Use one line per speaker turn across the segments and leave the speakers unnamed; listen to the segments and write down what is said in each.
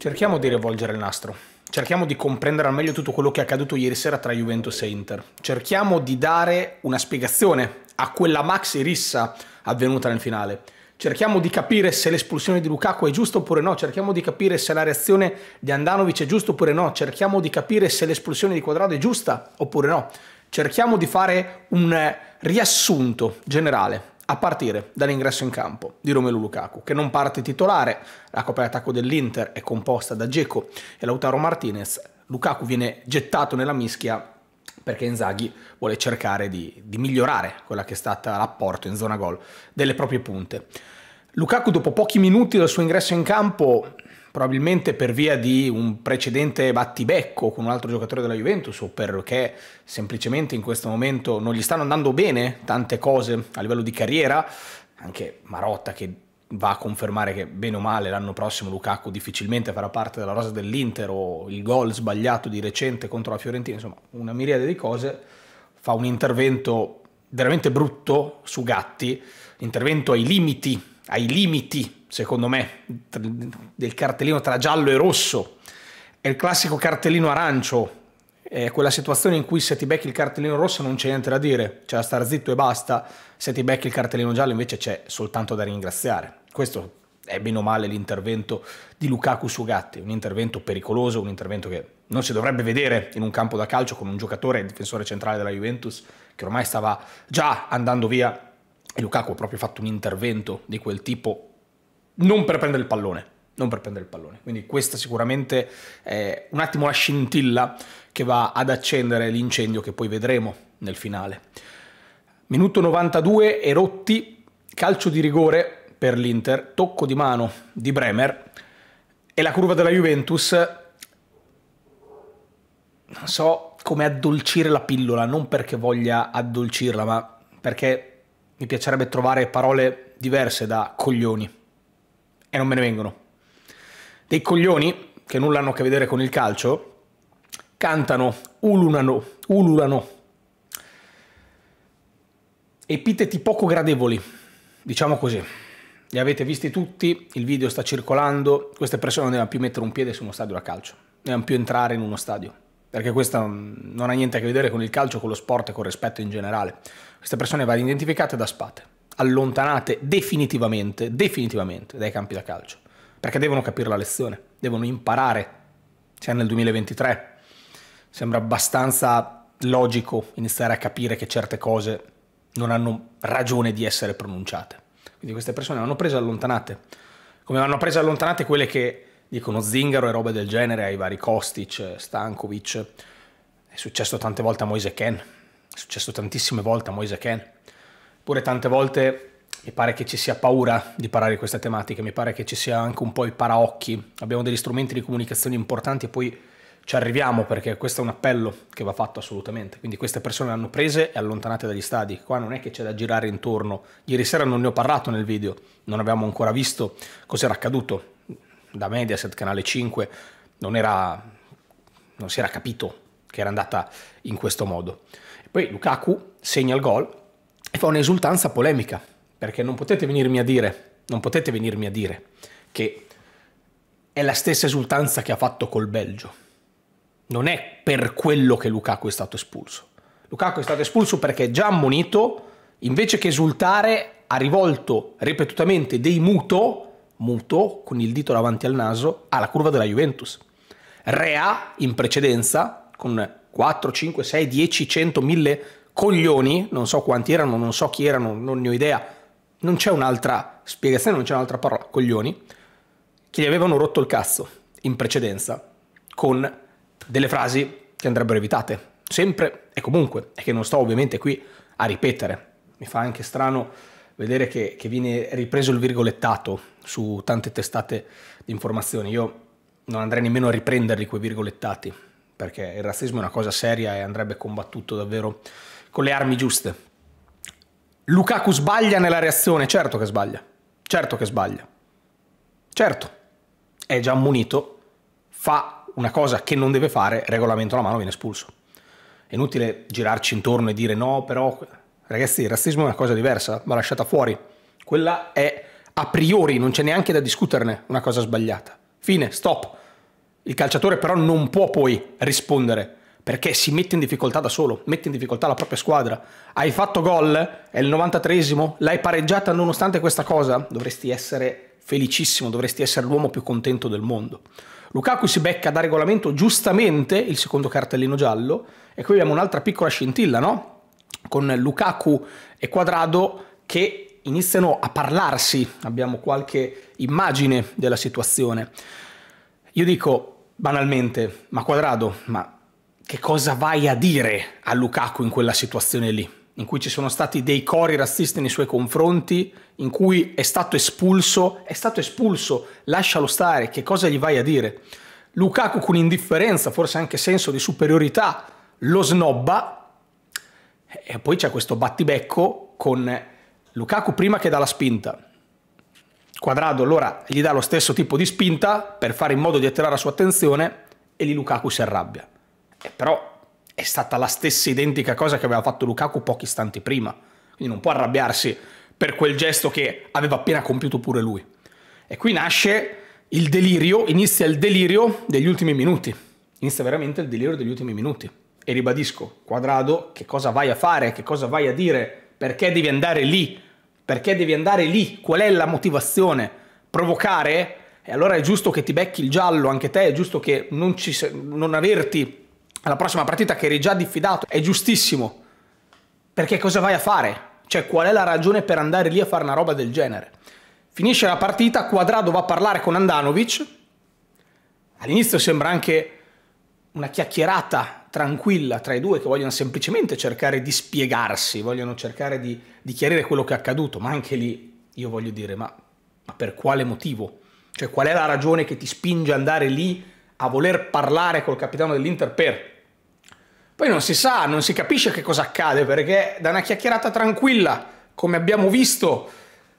Cerchiamo di rivolgere il nastro. Cerchiamo di comprendere al meglio tutto quello che è accaduto ieri sera tra Juventus e Inter. Cerchiamo di dare una spiegazione a quella maxi rissa avvenuta nel finale. Cerchiamo di capire se l'espulsione di Lukaku è giusta oppure no, cerchiamo di capire se la reazione di Andanovic è giusta oppure no, cerchiamo di capire se l'espulsione di Quadrado è giusta oppure no. Cerchiamo di fare un riassunto generale a partire dall'ingresso in campo di Romelu Lukaku, che non parte titolare, la coppia d'attacco dell'Inter è composta da Geco e Lautaro Martinez, Lukaku viene gettato nella mischia perché Inzaghi vuole cercare di, di migliorare quella che è stata l'apporto in zona gol delle proprie punte. Lukaku dopo pochi minuti dal suo ingresso in campo probabilmente per via di un precedente battibecco con un altro giocatore della Juventus o perché semplicemente in questo momento non gli stanno andando bene tante cose a livello di carriera, anche Marotta che va a confermare che bene o male l'anno prossimo Lukaku difficilmente farà parte della rosa dell'Inter o il gol sbagliato di recente contro la Fiorentina, insomma una miriade di cose, fa un intervento veramente brutto su Gatti, intervento ai limiti ai limiti, secondo me, del cartellino tra giallo e rosso. È il classico cartellino arancio, è quella situazione in cui se ti becchi il cartellino rosso non c'è niente da dire, c'è da star zitto e basta, se ti becchi il cartellino giallo invece c'è soltanto da ringraziare. Questo è meno male l'intervento di Lukaku su Gatti, un intervento pericoloso, un intervento che non si dovrebbe vedere in un campo da calcio con un giocatore, difensore centrale della Juventus, che ormai stava già andando via e Lukaku ha proprio fatto un intervento di quel tipo, non per prendere il pallone, non per prendere il pallone. Quindi questa sicuramente è un attimo la scintilla che va ad accendere l'incendio che poi vedremo nel finale. Minuto 92, e rotti calcio di rigore per l'Inter, tocco di mano di Bremer e la curva della Juventus, non so come addolcire la pillola, non perché voglia addolcirla, ma perché mi piacerebbe trovare parole diverse da coglioni e non me ne vengono. Dei coglioni, che nulla hanno a che vedere con il calcio, cantano, ululano, ululano. Epiteti poco gradevoli, diciamo così. Li avete visti tutti, il video sta circolando, queste persone non devono più mettere un piede su uno stadio da calcio, non devono più entrare in uno stadio perché questo mm, non ha niente a che vedere con il calcio, con lo sport e con il rispetto in generale. Queste persone vanno identificate da spate, allontanate definitivamente, definitivamente dai campi da calcio, perché devono capire la lezione, devono imparare. Siamo cioè, nel 2023, sembra abbastanza logico iniziare a capire che certe cose non hanno ragione di essere pronunciate. Quindi queste persone vanno prese allontanate, come vanno prese allontanate quelle che dicono Zingaro e robe del genere ai vari Kostic, Stankovic. È successo tante volte a Moise Ken, è successo tantissime volte a Moise Ken. Pure tante volte mi pare che ci sia paura di parlare di queste tematiche, mi pare che ci sia anche un po' il paraocchi. Abbiamo degli strumenti di comunicazione importanti e poi ci arriviamo perché questo è un appello che va fatto assolutamente. Quindi queste persone l'hanno prese e allontanate dagli stadi. Qua non è che c'è da girare intorno. Ieri sera non ne ho parlato nel video, non abbiamo ancora visto cos'era accaduto da Mediaset, Canale 5, non, era, non si era capito che era andata in questo modo. poi Lukaku segna il gol e fa un'esultanza polemica, perché non potete venirmi a dire, non potete venirmi a dire che è la stessa esultanza che ha fatto col Belgio. Non è per quello che Lukaku è stato espulso. Lukaku è stato espulso perché già ammonito, invece che esultare, ha rivolto ripetutamente dei muto muto, con il dito davanti al naso, alla curva della Juventus. Rea in precedenza, con 4, 5, 6, 10, 100, 1000 coglioni, non so quanti erano, non so chi erano, non ne ho idea, non c'è un'altra spiegazione, non c'è un'altra parola, coglioni, che gli avevano rotto il cazzo in precedenza, con delle frasi che andrebbero evitate, sempre e comunque, e che non sto ovviamente qui a ripetere. Mi fa anche strano vedere che, che viene ripreso il virgolettato su tante testate di informazioni. Io non andrei nemmeno a riprenderli quei virgolettati, perché il razzismo è una cosa seria e andrebbe combattuto davvero con le armi giuste. Lukaku sbaglia nella reazione, certo che sbaglia, certo che sbaglia, certo, è già ammonito, fa una cosa che non deve fare, regolamento alla mano, viene espulso. È inutile girarci intorno e dire no, però Ragazzi, il razzismo è una cosa diversa, va lasciata fuori. Quella è a priori, non c'è neanche da discuterne, una cosa sbagliata. Fine, stop. Il calciatore però non può poi rispondere perché si mette in difficoltà da solo, mette in difficoltà la propria squadra. Hai fatto gol, è il 93esimo, l'hai pareggiata nonostante questa cosa, dovresti essere felicissimo, dovresti essere l'uomo più contento del mondo. Lukaku si becca da regolamento giustamente il secondo cartellino giallo e qui abbiamo un'altra piccola scintilla, no? con Lukaku e Quadrado che iniziano a parlarsi, abbiamo qualche immagine della situazione. Io dico banalmente, ma Quadrado, ma che cosa vai a dire a Lukaku in quella situazione lì? in cui ci sono stati dei cori razzisti nei suoi confronti, in cui è stato espulso, è stato espulso, lascialo stare, che cosa gli vai a dire? Lukaku con indifferenza, forse anche senso di superiorità, lo snobba e poi c'è questo battibecco con Lukaku prima che dà la spinta. Quadrado allora gli dà lo stesso tipo di spinta per fare in modo di attirare la sua attenzione e lì Lukaku si arrabbia. E però è stata la stessa identica cosa che aveva fatto Lukaku pochi istanti prima. Quindi non può arrabbiarsi per quel gesto che aveva appena compiuto pure lui. E qui nasce il delirio, inizia il delirio degli ultimi minuti. Inizia veramente il delirio degli ultimi minuti. E ribadisco, Quadrado, che cosa vai a fare, che cosa vai a dire, perché devi andare lì, perché devi andare lì, qual è la motivazione? Provocare? E allora è giusto che ti becchi il giallo anche te, è giusto che non, ci, non averti alla prossima partita che eri già diffidato, è giustissimo. Perché cosa vai a fare? Cioè qual è la ragione per andare lì a fare una roba del genere? Finisce la partita, Quadrado va a parlare con Andanovic, all'inizio sembra anche una chiacchierata tranquilla tra i due che vogliono semplicemente cercare di spiegarsi, vogliono cercare di, di chiarire quello che è accaduto, ma anche lì io voglio dire, ma, ma per quale motivo? Cioè qual è la ragione che ti spinge ad andare lì a voler parlare col capitano dell'Inter per? Poi non si sa, non si capisce che cosa accade, perché da una chiacchierata tranquilla, come abbiamo visto,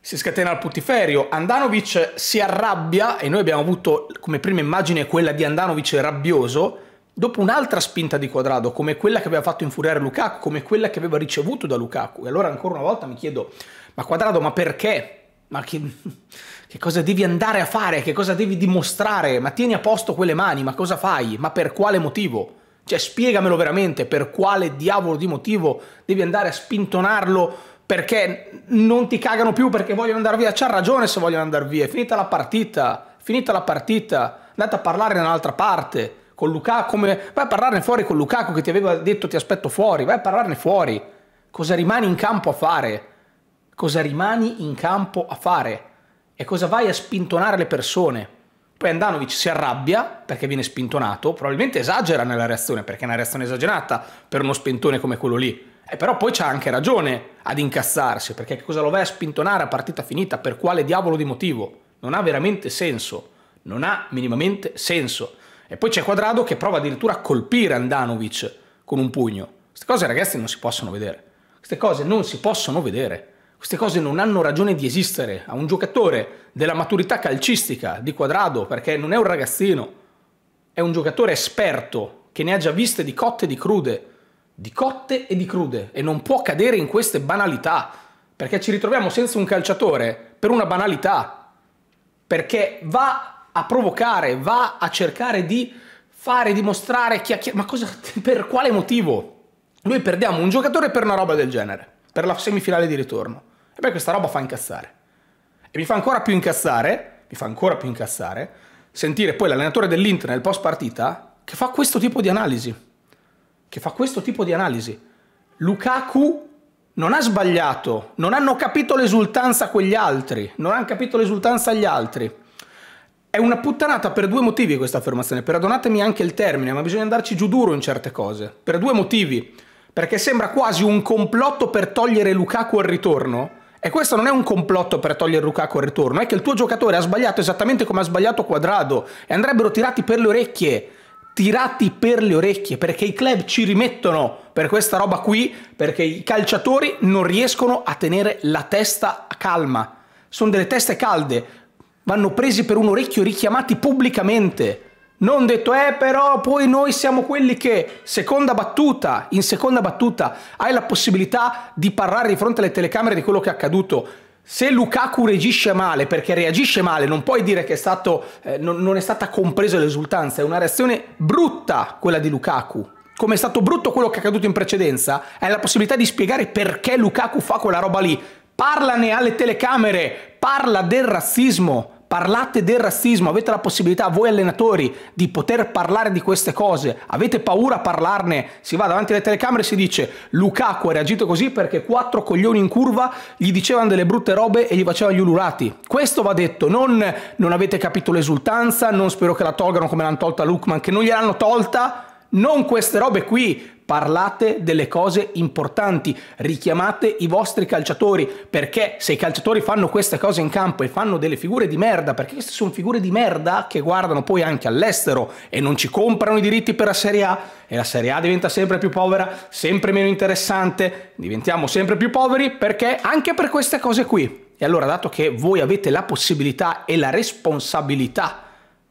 si scatena il putiferio. Andanovic si arrabbia e noi abbiamo avuto come prima immagine quella di Andanovic rabbioso dopo un'altra spinta di quadrado, come quella che aveva fatto infuriare Lukaku, come quella che aveva ricevuto da Lukaku. E allora ancora una volta mi chiedo, ma quadrado, ma perché? Ma che, che, cosa devi andare a fare? Che cosa devi dimostrare? Ma tieni a posto quelle mani, ma cosa fai? Ma per quale motivo? Cioè spiegamelo veramente, per quale diavolo di motivo devi andare a spintonarlo perché non ti cagano più, perché vogliono andare via? C'ha ragione se vogliono andare via, è finita la partita, finita la partita, andate a parlare da un'altra parte con Lukaku, come... vai a parlarne fuori con Lukaku che ti aveva detto ti aspetto fuori, vai a parlarne fuori. Cosa rimani in campo a fare? Cosa rimani in campo a fare? E cosa vai a spintonare le persone? Poi Andanovic si arrabbia perché viene spintonato, probabilmente esagera nella reazione perché è una reazione esagerata per uno spintone come quello lì. E eh, però poi c'ha anche ragione ad incazzarsi perché cosa lo vai a spintonare a partita finita per quale diavolo di motivo? Non ha veramente senso, non ha minimamente senso. E poi c'è Quadrado che prova addirittura a colpire Andanovic con un pugno. Queste cose, ragazzi, non si possono vedere. Queste cose non si possono vedere. Queste cose non hanno ragione di esistere a un giocatore della maturità calcistica di Quadrado, perché non è un ragazzino, è un giocatore esperto che ne ha già viste di cotte e di crude, di cotte e di crude, e non può cadere in queste banalità, perché ci ritroviamo senza un calciatore per una banalità, perché va a provocare, va a cercare di fare, dimostrare, chiacchierare. Ma cosa, per quale motivo? Noi perdiamo un giocatore per una roba del genere, per la semifinale di ritorno. E beh, questa roba fa incazzare. E mi fa ancora più incazzare, mi fa ancora più incazzare, sentire poi l'allenatore dell'Inter nel post partita che fa questo tipo di analisi. Che fa questo tipo di analisi. Lukaku non ha sbagliato, non hanno capito l'esultanza quegli altri, non hanno capito l'esultanza gli altri è una puttanata per due motivi questa affermazione, perdonatemi anche il termine, ma bisogna andarci giù duro in certe cose. Per due motivi. Perché sembra quasi un complotto per togliere Lukaku al ritorno. E questo non è un complotto per togliere Lukaku al ritorno, è che il tuo giocatore ha sbagliato esattamente come ha sbagliato Quadrado e andrebbero tirati per le orecchie tirati per le orecchie perché i club ci rimettono per questa roba qui perché i calciatori non riescono a tenere la testa calma. Sono delle teste calde, vanno presi per un orecchio, richiamati pubblicamente. Non detto, eh però poi noi siamo quelli che, seconda battuta, in seconda battuta, hai la possibilità di parlare di fronte alle telecamere di quello che è accaduto. Se Lukaku reagisce male, perché reagisce male, non puoi dire che è stato, eh, non, non è stata compresa l'esultanza, è una reazione brutta quella di Lukaku. Come è stato brutto quello che è accaduto in precedenza, hai la possibilità di spiegare perché Lukaku fa quella roba lì. Parlane alle telecamere, parla del razzismo parlate del razzismo, avete la possibilità voi allenatori di poter parlare di queste cose, avete paura a parlarne, si va davanti alle telecamere e si dice Lukaku ha reagito così perché quattro coglioni in curva gli dicevano delle brutte robe e gli facevano gli ululati. Questo va detto, non, non avete capito l'esultanza, non spero che la tolgano come l'hanno tolta Lukman, che non gliel'hanno tolta, non queste robe qui, parlate delle cose importanti, richiamate i vostri calciatori, perché se i calciatori fanno queste cose in campo e fanno delle figure di merda, perché queste sono figure di merda che guardano poi anche all'estero e non ci comprano i diritti per la Serie A e la Serie A diventa sempre più povera, sempre meno interessante, diventiamo sempre più poveri perché anche per queste cose qui. E allora dato che voi avete la possibilità e la responsabilità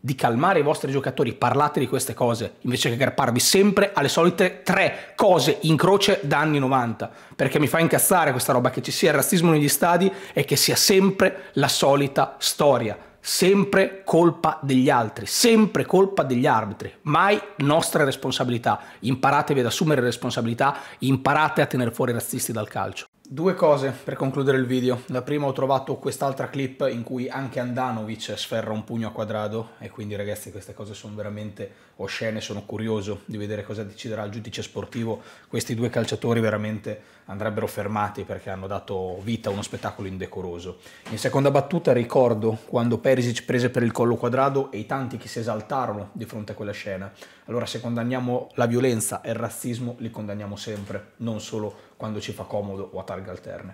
di calmare i vostri giocatori, parlate di queste cose, invece che aggrapparvi sempre alle solite tre cose in croce da anni 90, perché mi fa incazzare questa roba che ci sia il razzismo negli stadi e che sia sempre la solita storia, sempre colpa degli altri, sempre colpa degli arbitri, mai nostra responsabilità. Imparatevi ad assumere responsabilità, imparate a tenere fuori i razzisti dal calcio. Due cose per concludere il video. La prima ho trovato quest'altra clip in cui anche Andanovic sferra un pugno a quadrado e quindi ragazzi queste cose sono veramente o scene, sono curioso di vedere cosa deciderà il giudice sportivo. Questi due calciatori veramente andrebbero fermati perché hanno dato vita a uno spettacolo indecoroso. In seconda battuta ricordo quando Perisic prese per il collo quadrado e i tanti che si esaltarono di fronte a quella scena. Allora se condanniamo la violenza e il razzismo li condanniamo sempre, non solo quando ci fa comodo o a targhe alterne.